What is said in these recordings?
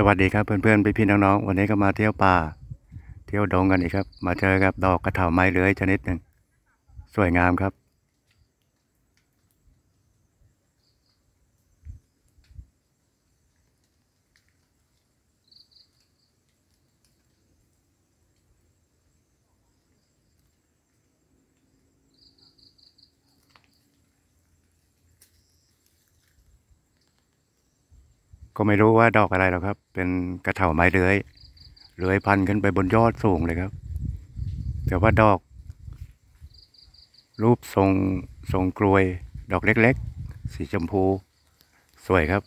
สวัสดีครับเพื่อนๆไปพี่น้อง ๆ วันนี้ก็มาเที่ยวป่า เที่ยวดงกันอีกครับ มาเจอกับดอกกระเถาไม้เลื้อยชนิดหนึ่ง สวยงามครับก็ไม่รู้ว่าดอกอะไรหรอกครับ เป็นกระเถาไม้เลื้อย เลื้อยพันขึ้นไปบนยอดสูงเลยครับ แต่ว่าดอก รูปทรงทรงกลวย ดอกเล็กๆ สีชมพู สวยครับ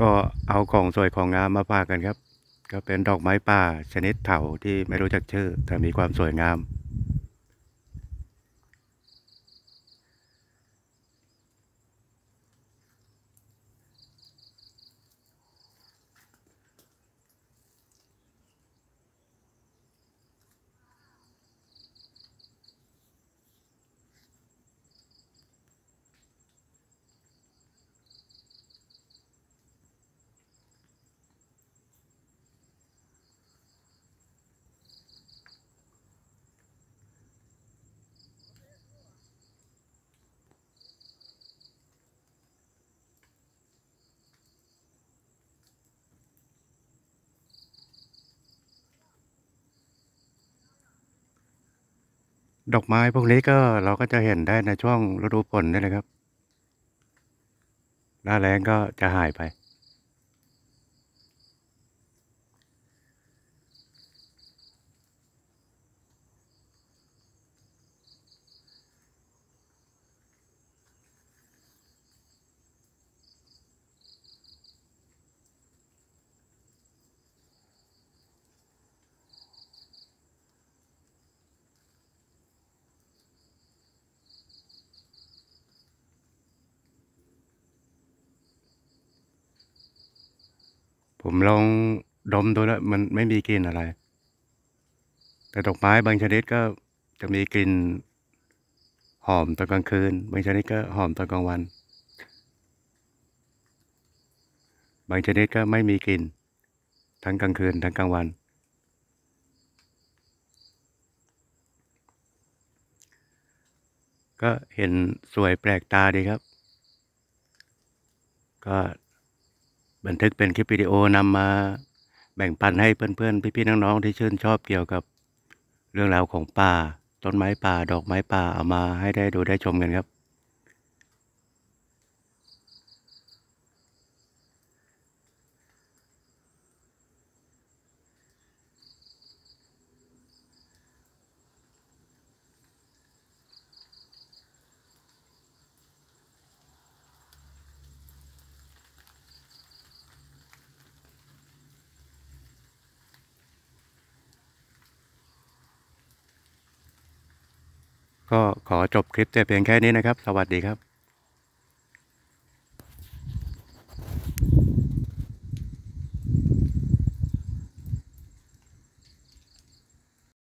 ก็เอาของสวยของงามมาฝากกันครับ ก็เป็นดอกไม้ป่าชนิดเถาที่ไม่รู้จักชื่อ แต่มีความสวยงามดอกไม้พวกนี้ก็เราก็จะเห็นได้ในช่วงฤดูฝนนี่แหละครับ หน้าแรงก็จะหายไปผมลองดมดูแล้วมันไม่มีกลิ่นอะไร แต่ดอกไม้บางชนิดก็จะมีกลิ่นหอมตอนกลางคืน บางชนิดก็หอมตอนกลางวัน บางชนิดก็ไม่มีกลิ่นทั้งกลางคืนทั้งกลางวัน ก็เห็นสวยแปลกตาดีครับ ก็บันทึกเป็นคลิปวิดีโอนำมาแบ่งปันให้เพื่อนๆ พี่ๆ น้องๆ ที่ชื่นชอบเกี่ยวกับเรื่องราวของป่า ต้นไม้ป่า ดอกไม้ป่าเอามาให้ได้ดูได้ชมกันครับก็ขอจบคลิปแต่เพียงแค่นี้นะครับ สวัสดีครับ